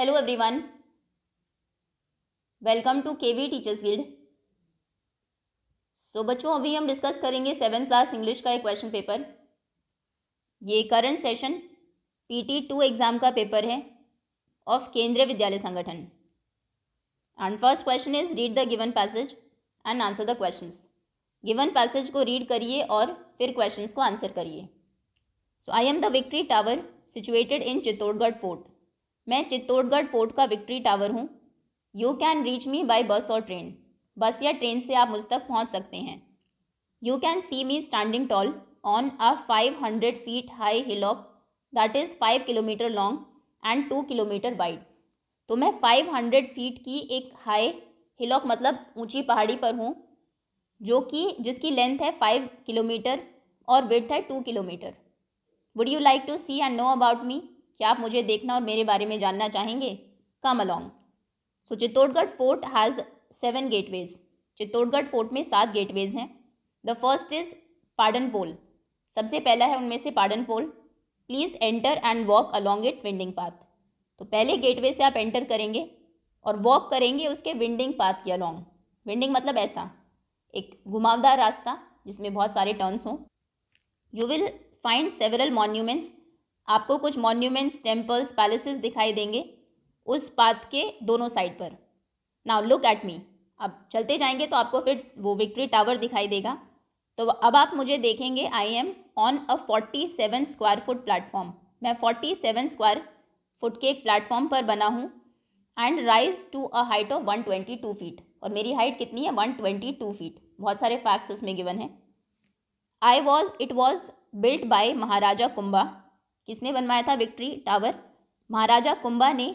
Hello everyone welcome to K V teachers guild so बच्चों अभी हम डिस्कस करेंगे सेवन क्लास इंग्लिश का एक क्वेश्चन पेपर ये current session PT two exam का पेपर है of Kendriya Vidyalaya Sangathan and first question is read the given passage and answer the questions given passage को रीड करिए और फिर क्वेश्चंस को आंसर करिए so I am the victory tower situated in Chittorgarh fort मैं Chittorgarh fort का विक्ट्री टावर हूँ you can reach me by bus और ट्रेन बस या ट्रेन से आप मुझ तक पहुँच सकते हैं you can see me standing tall on a five hundred feet high hillock that is five kilometre long and two kilometre wide तो मैं फाइव हंड्रेड फीट की एक हाई हिलॉक मतलब ऊंची पहाड़ी पर हूँ जो कि जिसकी लेंथ है फाइव किलोमीटर और विथ है two kilometre would you like to see and know about me क्या आप मुझे देखना और मेरे बारे में जानना चाहेंगे come along so Chittorgarh fort has seven gateways Chittorgarh fort में सात गेटवेज हैं the first is Padan Pol सबसे पहला है उनमें से Padan Pol please enter and walk along its winding path तो पहले गेटवे से आप एंटर करेंगे और वॉक करेंगे उसके विंडिंग पाथ के अलॉन्ग विंडिंग मतलब ऐसा एक घुमावदार रास्ता जिसमें बहुत सारे टर्न्स हों you will find several monuments आपको कुछ मॉन्यूमेंट्स टेम्पल्स पैलेसेस दिखाई देंगे उस पाथ के दोनों साइड पर नाउ लुक एट मी अब चलते जाएंगे तो आपको फिर वो विक्ट्री टावर दिखाई देगा तो अब आप मुझे देखेंगे I am on a forty seven square foot platform मैं फोर्टी सेवन स्क्वायर फुट के एक प्लेटफॉर्म पर बना हूँ and rise to a height of one twenty two feet और मेरी हाइट कितनी है वन ट्वेंटी टू फीट बहुत सारे फैक्ट्स इसमें गिवन है I was it was built by Maharaja Kumbha किसने बनवाया था विक्ट्री टावर महाराजा कुंभा ने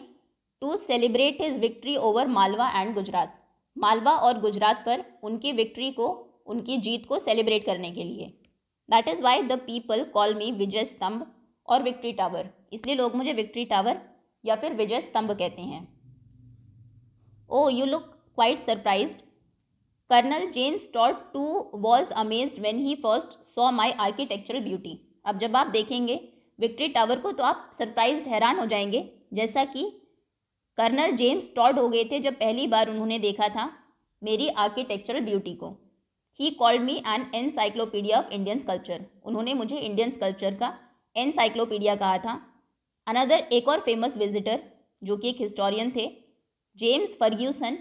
to celebrate his victory over Malwa and Gujarat Malwa और गुजरात पर उनकी विक्ट्री को उनकी जीत को सेलिब्रेट करने के लिए that is why the people call me Vijay Stambh और विक्ट्री टावर इसलिए लोग मुझे विक्ट्री टावर या फिर विजय स्तंभ कहते हैं oh you look quite surprise colonel James Tod too was amazed when he first saw my architectural beauty अब जब आप देखेंगे विक्ट्री टावर को तो आप सरप्राइज हैरान हो जाएंगे जैसा कि कर्नल जेम्स टॉड हो गए थे जब पहली बार उन्होंने देखा था मेरी आर्किटेक्चरल ब्यूटी को he called me an encyclopaedia of Indians culture उन्होंने मुझे इंडियंस कल्चर का एनसाइक्लोपीडिया कहा था अनदर एक और फेमस विजिटर जो कि एक हिस्टोरियन थे James Fergusson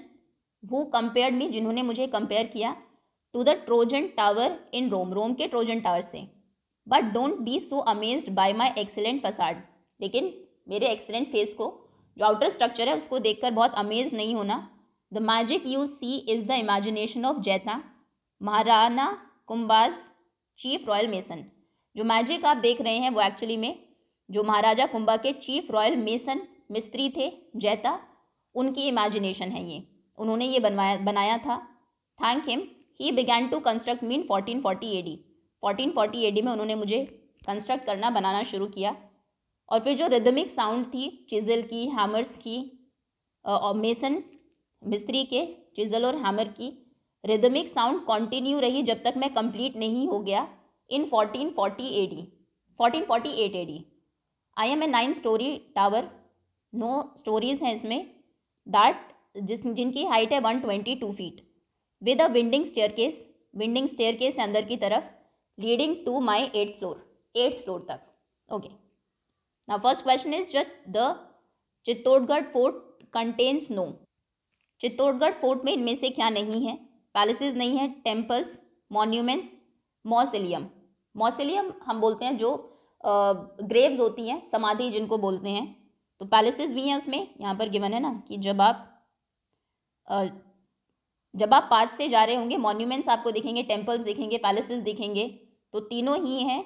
who compared me जिन्होंने मुझे कंपेयर किया to the Trojan tower in Rome Rome के ट्रोजन टावर से but don't be so amazed by my excellent facade लेकिन मेरे एक्सेलेंट फेस को जो आउटर स्ट्रक्चर है उसको देखकर बहुत अमेज नहीं होना the magic you see is the imagination of Jaita Maharana Kumbha's chief royal mason जो मैजिक आप देख रहे हैं वो एक्चुअली में जो महाराजा कुंभा के चीफ रॉयल मेसन मिस्त्री थे जैता उनकी इमेजिनेशन है ये उन्होंने ये बनवाया बनाया था thank him he began to construct me in fourteen forty A D fourteen forty A में उन्होंने मुझे कंस्ट्रक्ट करना बनाना शुरू किया और फिर जो रिदमिक साउंड थी चिजल की हैमर्स की और मेसन मिस्त्री के चिजल और हैमर की रिदमिक साउंड कंटिन्यू रही जब तक मैं कंप्लीट नहीं हो गया in 1440 AD A AD I am a nine storey tower नो स्टोरीज हैं इसमें दैट जिस जिनकी हाइट है one twenty two feet with a winding staircase winding staircase अंदर की तरफ leading to my eighth floor eighth floor तक ओके ना first question is the Chittorgarh fort contains नो चित्तौड़गढ़ फोर्ट में इनमें से क्या नहीं है पैलेसेस नहीं है टेम्पल्स मॉन्यूमेंट्स मॉसिलियम मॉसिलियम हम बोलते हैं जो ग्रेव्स होती हैं समाधि जिनको बोलते हैं तो पैलेसेस भी हैं उसमें यहाँ पर गिवन है ना कि जब आप आ, जब आप पाथ से जा रहे होंगे मॉन्यूमेंट्स आपको दिखेंगे टेम्पल्स दिखेंगे पैलेसेस दिखेंगे तो तीनों ही हैं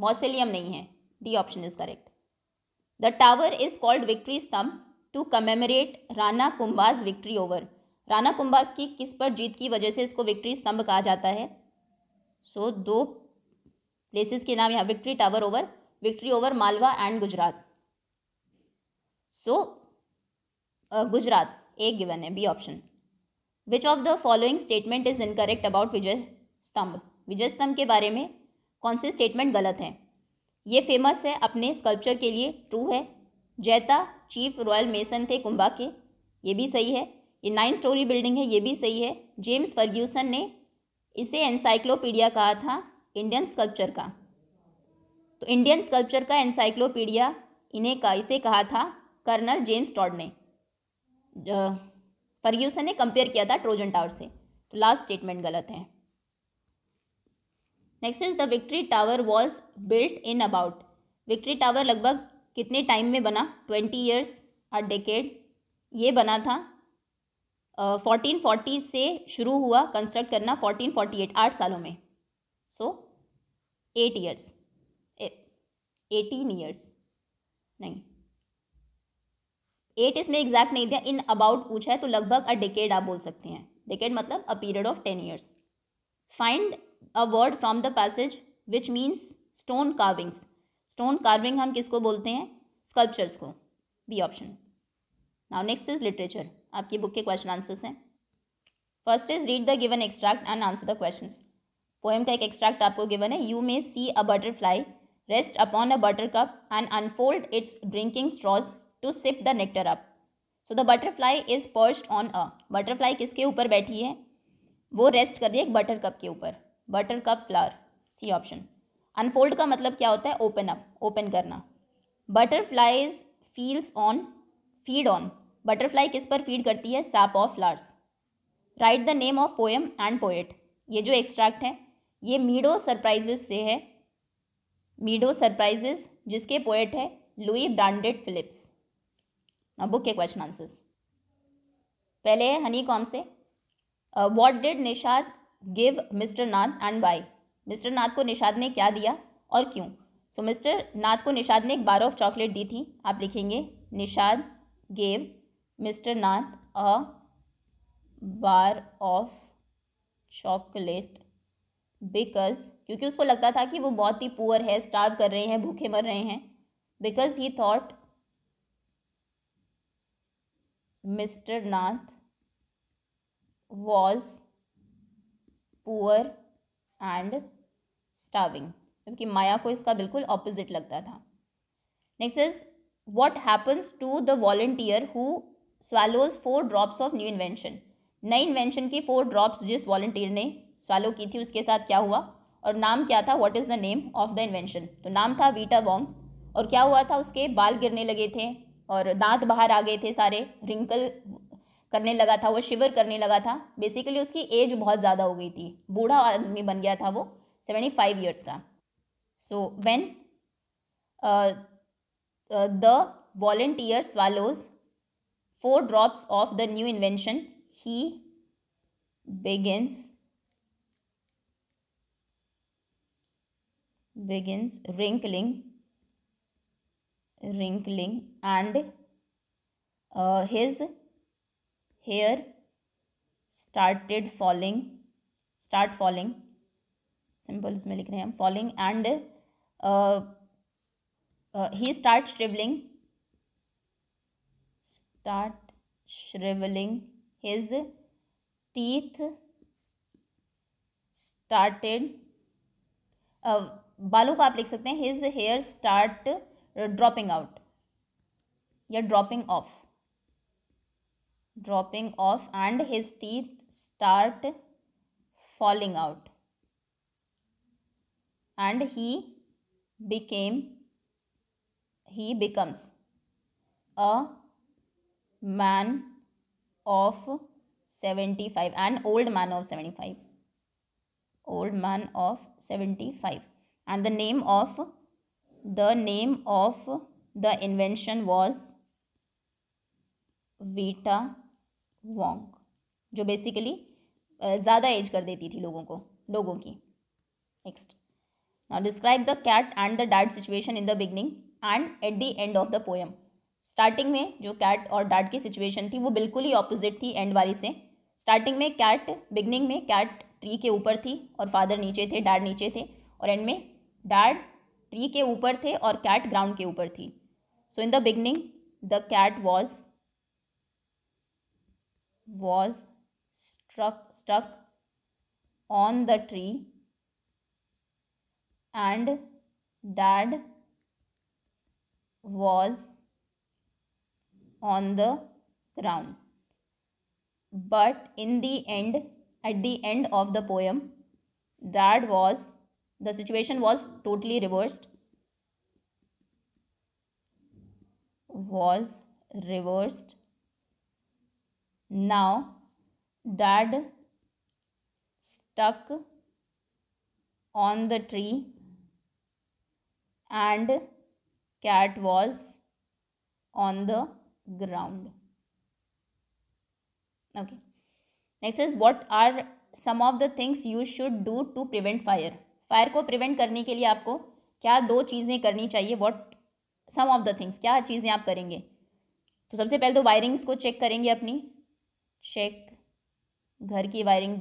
मौसलियम नहीं है D option is correct the tower is called victory Stambh to commemorate Rana Kumbha's victory over Rana Kumbha की किस पर जीत की वजह से इसको विक्ट्री स्तंभ कहा जाता है सो so, दो प्लेसेस के नाम यहाँ victory tower over victory over Malwa and Gujarat so Gujarat एक गिवन है B option which of the following statement is incorrect about Vijay Stambh Vijay स्तंभ के बारे में कौन से स्टेटमेंट गलत हैं ये फेमस है अपने स्कल्पचर के लिए ट्रू है जैता चीफ रॉयल मेसन थे कुंभा के ये भी सही है ये नाइन स्टोरी बिल्डिंग है ये भी सही है जेम्स फर्ग्यूसन ने इसे एनसाइक्लोपीडिया कहा था इंडियन स्कल्पचर का तो इंडियन स्कल्पचर का एनसाइक्लोपीडिया इन्हें का इसे कहा था कर्नल जेम्स टॉड ने फर्ग्यूसन ने कंपेयर किया था ट्रोजन टावर से तो लास्ट स्टेटमेंट गलत है next is the victory tower was built in about victory tower लगभग कितने टाइम में बना ट्वेंटी ईयर्स अ डेकेड ये बना था फोर्टीन uh, फोर्टी से शुरू हुआ कंस्ट्रक्ट करना फोर्टीन फोर्टी एट आठ सालों में so eight years eighteen years नहीं एट इसमें एग्जैक्ट नहीं दिया इन अबाउट पूछा है तो लगभग अ डेकेड आप बोल सकते हैं डेकेड मतलब a period of ten years find a word from the passage which means stone carvings stone carving हम किसको बोलते हैं स्कल्पचर्स को B option now next is literature आपकी बुक के क्वेश्चन आंसर्स हैं first is read the given extract and answer the question poem का एक एक्सट्रैक्ट आपको गिवन है you may see a butterfly rest upon a buttercup and unfold its drinking straws to sip the nectar up so the butterfly is perched on a butterfly किसके ऊपर बैठी है वो rest कर रही है एक बटर कप के ऊपर buttercup flower C option unfold का मतलब क्या होता है ओपन अप ओपन करना butterflies feels on feed on butterfly किस पर फीड करती है sap of flowers right the name of poem and poet ये जो एक्सट्रैक्ट है ये मीडो सरप्राइजेस से है मीडो सरप्राइजेस जिसके पोएट है लुई ब्रांडेड फिलिप्स बुक के क्वेश्चन आंसर्स पहले है हनी कॉम से what did Nishad give mister Nath and why mister Nath को निषाद ने क्या दिया और क्यों सो मिस्टर नाथ को निषाद ने एक बार ऑफ चॉकलेट दी थी आप लिखेंगे Nishad gave mister Nath a bar of chocolate because क्योंकि उसको लगता था कि वो बहुत ही पुअर है स्टार्व कर रहे हैं भूखे मर रहे हैं because he thought mister Nath was poor and starving जबकि माया को इसका बिल्कुल ऑपोजिट लगता था next is what happens to the volunteer who swallows four drops of new invention नई इन्वेंशन की फोर ड्रॉप्स जिस वॉल्टियर ने स्वेलो की थी उसके साथ क्या हुआ और नाम क्या था what is the name of the invention तो नाम था वीटा वोंग और क्या हुआ था उसके बाल गिरने लगे थे और दांत बाहर आ गए थे सारे रिंकल करने लगा था वो शिवर करने लगा था बेसिकली उसकी एज बहुत ज़्यादा हो गई थी बूढ़ा आदमी बन गया था वो सेवेंटी फाइव ईयर्स का so when the volunteer swallows four drops of the new invention he begins begins wrinkling wrinkling and his hair started falling start falling simple इसमें लिख रहे हैं हम falling and he start shrivelling start shrivelling his teeth started बालों को आप लिख सकते हैं his hair start dropping out या dropping off dropping off and his teeth start falling out and he became he becomes a man of 75 an old man of 75 old man of 75 and the name of the name of the invention was vita Wonk जो basically ज़्यादा age कर देती थी लोगों को लोगों की next now describe the cat and the dad situation in the beginning and at the end of the poem starting में जो कैट और डैड की सिचुएशन थी वो बिल्कुल ही ऑपोजिट थी एंड वाली से स्टार्टिंग में कैट बिगनिंग में कैट ट्री के ऊपर थी और फादर नीचे थे डैड नीचे थे और एंड में डैड ट्री के ऊपर थे और कैट ग्राउंड के ऊपर थी so in the beginning the cat was was struck stuck on the tree and dad was on the ground but in the end at the end of the poem dad was the situation was totally reversed was reversed now dad stuck on the tree and cat was on the ground okay next is what are some of the things you should do to prevent fire fire को prevent करने के लिए आपको क्या दो चीज़ें करनी चाहिए what some of the things क्या चीज़ें आप करेंगे तो सबसे पहले तो वायरिंग्स को चेक करेंगे अपनी चेक घर की वायरिंग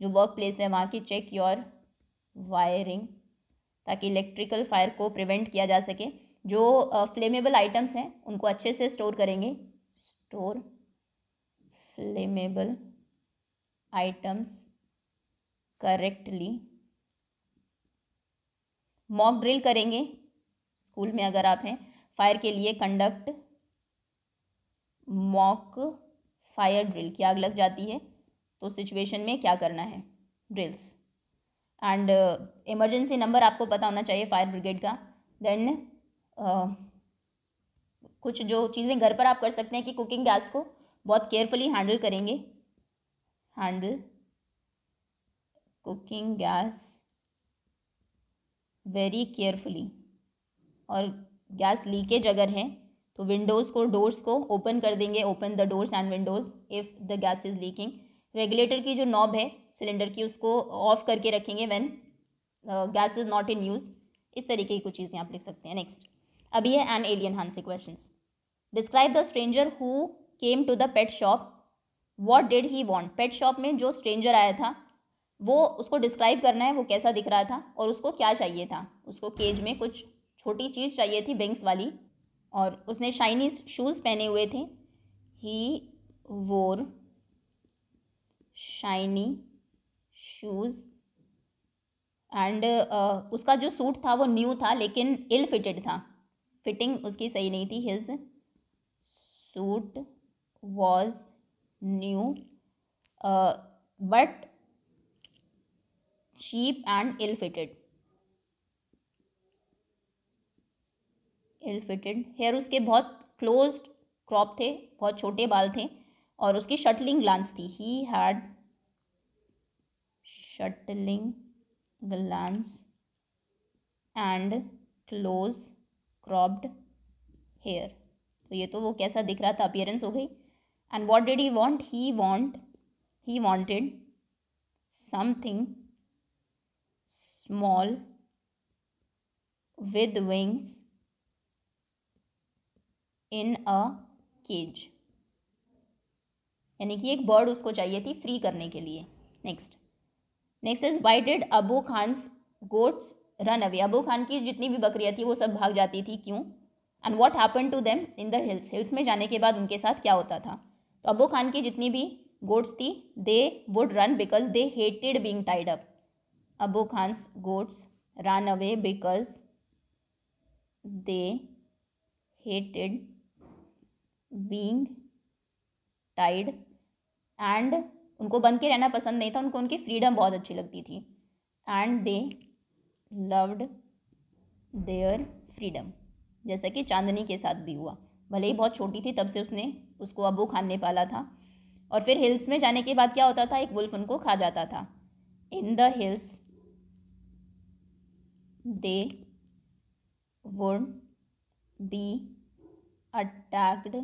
जो वर्क प्लेस है वहाँ की चेक योर वायरिंग ताकि इलेक्ट्रिकल फायर को प्रिवेंट किया जा सके जो फ्लेमेबल आइटम्स हैं उनको अच्छे से स्टोर करेंगे store flammable items correctly mock drill करेंगे स्कूल में अगर आप हैं फायर के लिए कंडक्ट मॉक फायर ड्रिल की आग लग जाती है तो सिचुएशन में क्या करना है ड्रिल्स एंड इमरजेंसी नंबर आपको पता होना चाहिए फायर ब्रिगेड का देन uh, कुछ जो चीज़ें घर पर आप कर सकते हैं कि कुकिंग गैस को बहुत केयरफुली हैंडल करेंगे handle cooking gas very carefully और गैस लीकेज अगर है तो विंडोज़ को डोर्स को ओपन कर देंगे open the doors and windows if the gas is leaking regulator की जो नॉब है सिलेंडर की उसको ऑफ करके रखेंगे when gas is not in use इस तरीके की कुछ चीज़ें आप लिख सकते हैं नेक्स्ट अभी है एन एलियन हान से question describe the stranger who came to the pet shop what did he want pet shop में जो स्ट्रेंजर आया था वो उसको डिस्क्राइब करना है वो कैसा दिख रहा था और उसको क्या चाहिए था उसको केज में कुछ छोटी चीज़ चाहिए थी बैंक्स वाली और उसने शाइनी शूज़ पहने हुए थे ही वोर शाइनी शूज़ एंड उसका जो सूट था वो न्यू था लेकिन इल फिटेड था फिटिंग उसकी सही नहीं थी his suit was new but cheap and ill fitted ill fitted hair उसके बहुत क्लोज क्रॉप थे बहुत छोटे बाल थे और उसकी शटलिंग ग्लांस थी he had shuttling glance and close cropped hair तो ये तो वो कैसा दिख रहा था अपियरेंस हो गई and what did he want he want he wanted something small with wings in a cage यानी कि एक बर्ड उसको चाहिए थी फ्री करने के लिए next next is why did Abu Khan's goats run away Abu Khan की जितनी भी बकरियाँ थी वो सब भाग जाती थी क्यों and what happen to them in the hills hills में जाने के बाद उनके साथ क्या होता था तो अबू खान की जितनी भी गोट्स थी they would run because they hated being tied up Abu Khan's goats run away because they hated being tied and उनको बन के रहना पसंद नहीं था उनको उनकी फ्रीडम बहुत अच्छी लगती थी and they loved their freedom जैसा कि चांदनी के साथ भी हुआ भले ही बहुत छोटी थी तब से उसने उसको अबू खाने पाला था और फिर हिल्स में जाने के बाद क्या होता था एक वुल्फ उनको खा जाता था in the hills they would be attacked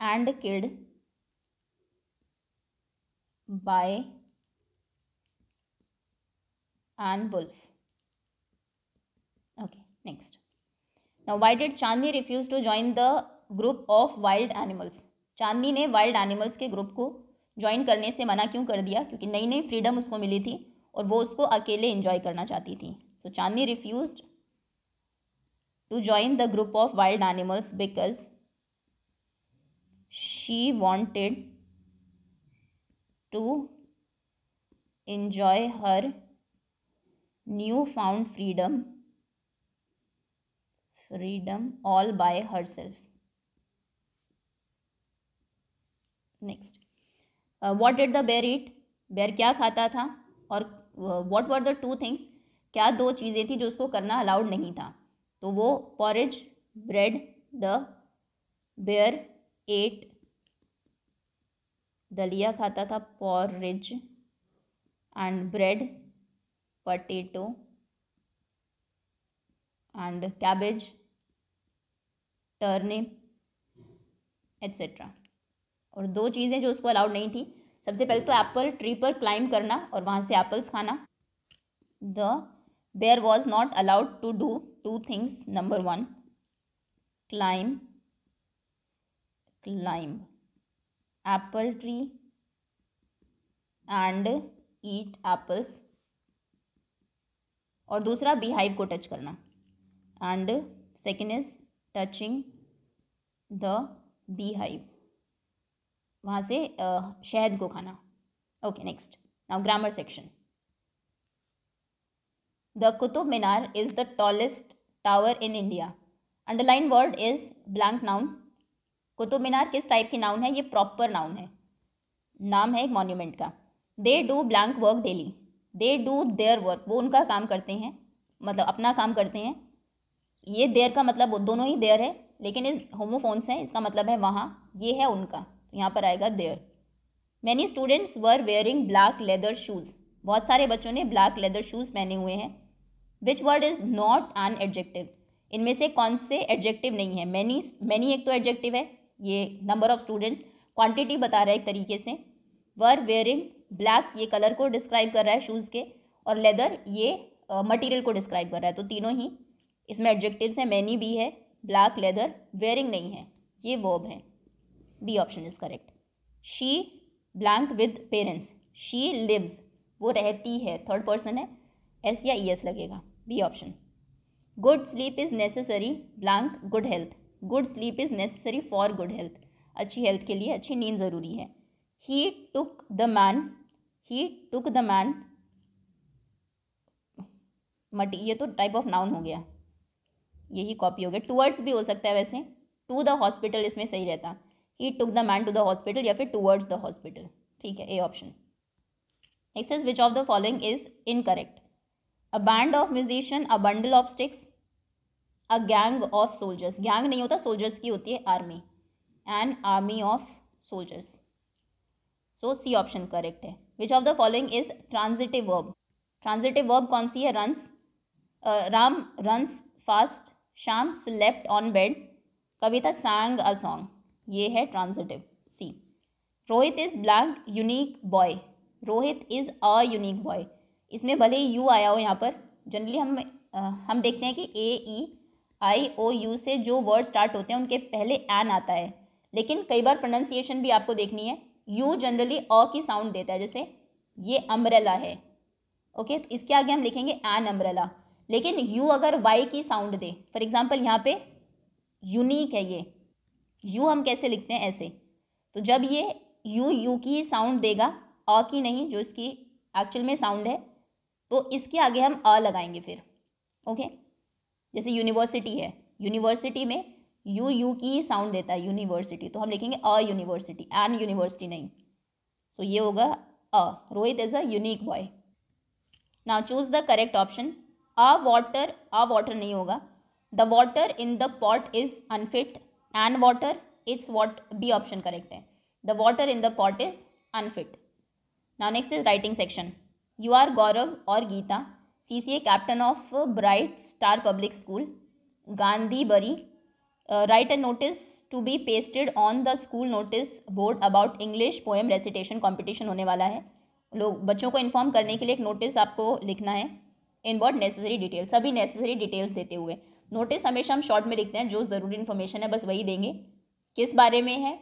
and killed by an wolf. Okay, next. Now, why did Chandni refuse to join the group of wild animals? Chandni ने वाइल्ड एनिमल्स के ग्रुप को ज्वाइन करने से मना क्यों कर दिया क्योंकि नई नई फ्रीडम उसको मिली थी और वो उसको अकेले एंजॉय करना चाहती थी so Chandni refuse to join the group of wild animals because she wanted to enjoy her new found freedom freedom all by herself next uh, what did the bear eat bear kya khata tha aur uh, what were the two things kya do cheeze thi jo usko karna allowed nahi tha to wo porridge bread the bear ate दलिया खाता था porridge and bread potato and cabbage turnip etcetera और दो चीज़ें जो उसको allowed नहीं थी सबसे पहले तो एप्पल ट्री पर क्लाइंब करना और वहाँ से एप्पल्स खाना the bear was not allowed to do two things number one climb climb apple tree and eat apples और दूसरा बिहाइव को टच करना and second is touching the beehive वहाँ से शहद को खाना okay next now grammar section the Qutub Minar is the tallest tower in India underline word is blank noun Qutub Minar किस टाइप की नाउन है ये प्रॉपर नाउन है नाम है एक मॉन्यूमेंट का they do blank work daily they do their work वो उनका काम करते हैं मतलब अपना काम करते हैं ये देयर का मतलब दोनों ही देयर है लेकिन इस होमोफोन्स हैं इसका मतलब है वहाँ ये है उनका यहाँ पर आएगा there many students were wearing black leather shoes बहुत सारे बच्चों ने ब्लैक लेदर शूज़ पहने हुए हैं which word is not an adjective इनमें से कौन से एडजेक्टिव नहीं है मैनी मैनी एक तो एडजेक्टिव है ये नंबर ऑफ़ स्टूडेंट्स क्वांटिटी बता रहा है एक तरीके से वर वेयरिंग ब्लैक ये कलर को डिस्क्राइब कर रहा है शूज़ के और लेदर ये मटेरियल uh, को डिस्क्राइब कर रहा है तो तीनों ही इसमें एडजेक्टिव्स हैं मैनी भी है ब्लैक लेदर वेयरिंग नहीं है ये वर्ब है B option is correct she blank with parents she lives वो रहती है थर्ड पर्सन है एस या ई e एस लगेगा B option good sleep is necessary blank good health good sleep is necessary for good health अच्छी health के लिए अच्छी नींद ज़रूरी है he took the man he took the man मटी ये तो टाइप ऑफ नाउन हो गया यही कॉपी हो गया टूवर्ड्स भी हो सकता है वैसे टू द हॉस्पिटल इसमें सही रहता he took the man to the hospital या फिर टूवर्ड्स द हॉस्पिटल ठीक है A option next is which of the following is incorrect a band of musician a bundle of sticks a gang of soldiers gang नहीं होता soldiers की होती है army an army of soldiers so C option correct है which of the following is transitive verb transitive verb कौन सी है runs Ram runs fast Shyam slept on bed Kavita sang a song ये है transitive C Rohit is blank unique boy Rohit is a unique boy इसमें भले ही you आया हो यहाँ पर जनरली हम आ, हम देखते हैं कि ए ई e, आई ओ यू से जो वर्ड स्टार्ट होते हैं उनके पहले एन आता है लेकिन कई बार प्रोनाउंसिएशन भी आपको देखनी है यू जनरली अ की साउंड देता है जैसे ये अम्ब्रेला है ओके तो इसके आगे हम लिखेंगे एन अम्ब्रेला लेकिन यू अगर वाई की साउंड दे फॉर एग्जाम्पल यहाँ पे यूनिक है ये यू हम कैसे लिखते हैं ऐसे तो जब ये यू यू की साउंड देगा अ की नहीं जो इसकी एक्चुअल में साउंड है तो इसके आगे हम अ लगाएंगे फिर ओके okay? जैसे यूनिवर्सिटी है यूनिवर्सिटी में यू यू की ही साउंड देता है यूनिवर्सिटी तो हम लिखेंगे अ यूनिवर्सिटी एन यूनिवर्सिटी नहीं सो so, ये होगा a Rohit is a unique boy now choose the correct option a water a water नहीं होगा the water in the pot is unfit an water it's what B option correct है the water in the pot is unfit now next is writing section you are Gaurav और Geeta C C A captain of Bright Star Public School Gandhi Bari write a notice to be pasted on the school notice board about English poem recitation competition होने वाला है लोग बच्चों को inform करने के लिए एक नोटिस आपको लिखना है इन वॉट नेसेसरी डिटेल्स सभी नेसेसरी डिटेल्स देते हुए नोटिस हमेशा हम शॉर्ट में लिखते हैं जो ज़रूरी इन्फॉर्मेशन है बस वही देंगे किस बारे में है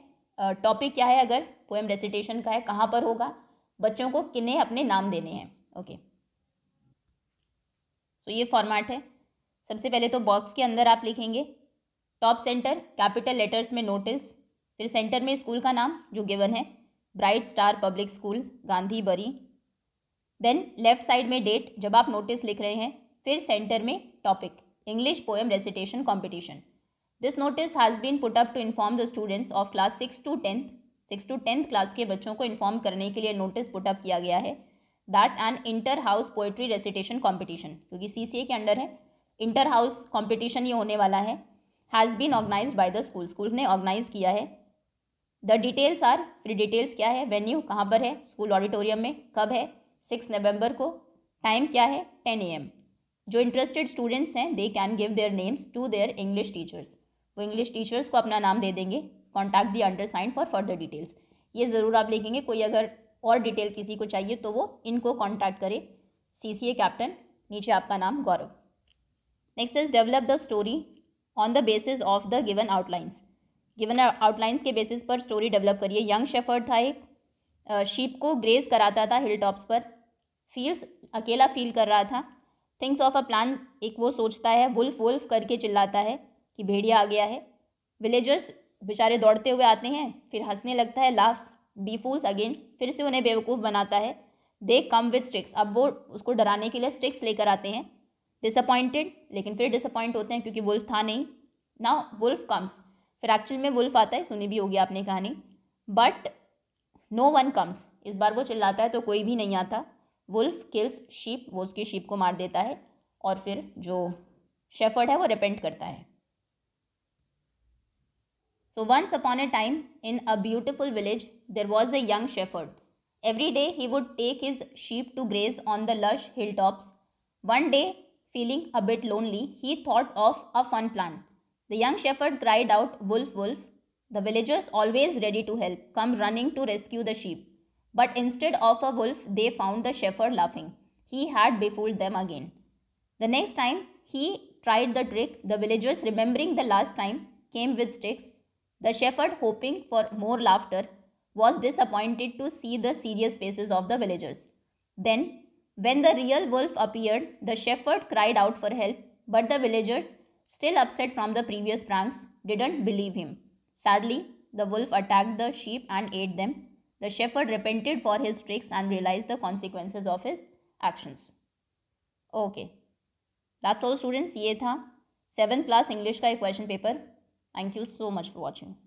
टॉपिक uh, क्या है अगर पोएम रेसिटेशन का है कहाँ पर होगा बच्चों को किन्हें अपने नाम देने हैं ओके okay. सो ये फॉर्मेट है सबसे पहले तो बॉक्स के अंदर आप लिखेंगे टॉप सेंटर कैपिटल लेटर्स में नोटिस फिर सेंटर में स्कूल का नाम जो गिवन है Bright Star Public School Gandhi Bari then left side में डेट जब आप नोटिस लिख रहे हैं फिर सेंटर में topic English poem recitation competition this notice has been put up to inform the students of class six to tenth six to tenth class के बच्चों को इन्फॉर्म करने के लिए नोटिस पुटअप किया गया है that an inter house poetry recitation competition क्योंकि सी सी ए के अंडर है इंटर हाउस कॉम्पिटिशन ये होने वाला है has been organise by the school school ने ऑर्गेनाइज किया है द डिटेल्स आर फिर डिटेल्स क्या है वेन्यू कहाँ पर है स्कूल ऑडिटोरियम में कब है सिक्स नवंबर को टाइम क्या है टेन ए एम जो इंटरेस्टेड स्टूडेंट्स हैं they can give their names to their English teachers वो इंग्लिश टीचर्स को अपना नाम दे देंगे contact the undersigned for further details ये ज़रूर आप लिखेंगे कोई अगर और डिटेल किसी को चाहिए तो वो इनको कॉन्टैक्ट सी ए कैप्टन नीचे आपका नाम Gaurav next is develop the story on the basis of the given outlines given outlines के बेसिस पर स्टोरी डेवलप करिए यंग शेफर्ड था एक शीप को ग्रेज कराता था हिल टॉप्स पर फील्स अकेला फील कर रहा था थिंग्स ऑफ अ प्लान एक वो सोचता है वुल्फ वुल्फ करके चिल्लाता है कि भेड़िया आ गया है विलेजर्स बेचारे दौड़ते हुए आते हैं फिर हंसने लगता है लाफ्स बी फूल्स अगेन फिर से उन्हें बेवकूफ़ बनाता है दे कम विद स्टिक्स अब वो उसको डराने के लिए स्टिक्स लेकर आते हैं डिसअपॉइंटेड लेकिन फिर डिसअपॉइंट होते हैं क्योंकि वुल्फ था नहीं ना वुल्फ कम्स फिर एक्चुअल में वुल्फ आता है सुनी भी होगी आपने कहानी बट नो वन कम्स इस बार वो चिल्लाता है तो कोई भी नहीं आता वुल्फ किल्स शीप वो उसकी शीप को मार देता है और फिर जो शेफर्ड है वो रिपेंट करता है so once upon a time in a beautiful village there was a young shepherd. Every day he would take his sheep to graze on the lush hilltops. One day, feeling a bit lonely, he thought of a fun plan. The young shepherd cried out, Wolf, wolf. The villagers, always ready to help, come running to rescue the sheep. But instead of a wolf, they found the shepherd laughing. He had befooled them again. The next time he tried the trick, the villagers, remembering the last time, came with sticks. The shepherd, hoping for more laughter, was disappointed to see the serious faces of the villagers. Then, when the real wolf appeared, the shepherd cried out for help, but the villagers, still upset from the previous pranks, didn't believe him. Sadly, the wolf attacked the sheep and ate them. The shepherd repented for his tricks and realized the consequences of his actions. Okay. That's all students. ये था 7th class English का एक question paper. Thank you so much for watching.